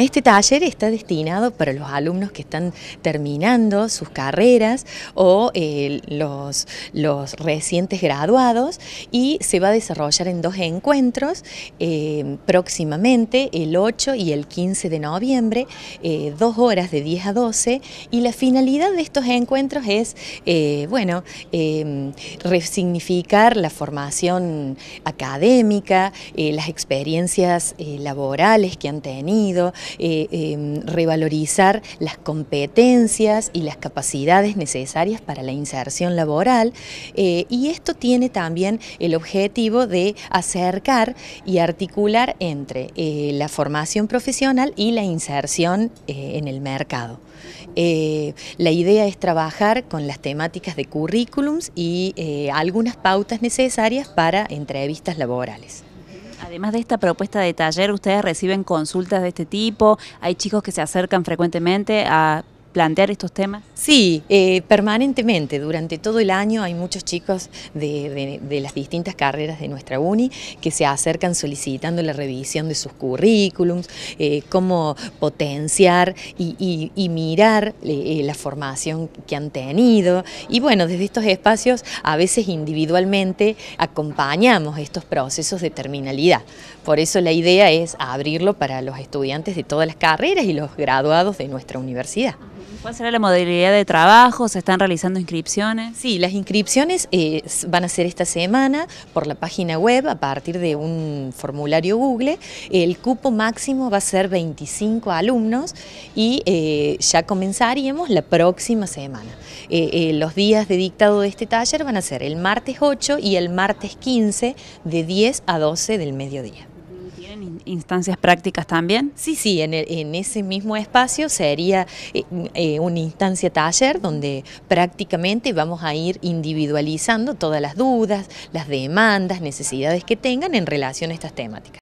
Este taller está destinado para los alumnos que están terminando sus carreras o eh, los, recientes graduados y se va a desarrollar en dos encuentros eh, próximamente, el 8 y el 15 de noviembre, eh, dos horas de 10 a 12 y la finalidad de estos encuentros es, bueno, em, resignificar la formación académica, las experiencias laborales que han tenido, eh, em, revalorizar las competencias y las capacidades necesarias para la inserción laboral eh, y esto tiene también el objetivo de acercar y articular entre eh, la formación profesional y la inserción en el mercado. la idea es trabajar con las temáticas de currículums y algunas pautas necesarias para entrevistas laborales. Además de esta propuesta de taller, ¿ustedes reciben consultas de este tipo? ¿Hay chicos que se acercan frecuentemente a plantear estos temas? Sí, eh, permanentemente, durante todo el año hay muchos chicos de, las distintas carreras de nuestra uni que se acercan solicitando la revisión de sus currículums, eh, cómo potenciar y, mirar eh, la formación que han tenido. Y bueno, desde estos espacios a veces individualmente acompañamos estos procesos de terminalidad. Por eso la idea es abrirlo para los estudiantes de todas las carreras y los graduados de nuestra universidad. ¿Cuál será la modalidad de trabajo? ¿Se están realizando inscripciones? Sí, las inscripciones eh, van a ser esta semana por la página web a partir de un formulario Google. El cupo máximo va a ser 25 alumnos y eh, ya comenzaríamos la próxima semana. Eh, los días de dictado de este taller van a ser el martes 8 y el martes 15 de 10 a 12 del mediodía. ¿Tienen instancias prácticas también? Sí, sí, en, ese mismo espacio sería eh, eh, una instancia taller donde prácticamente vamos a ir individualizando todas las dudas, las demandas, necesidades que tengan en relación a estas temáticas.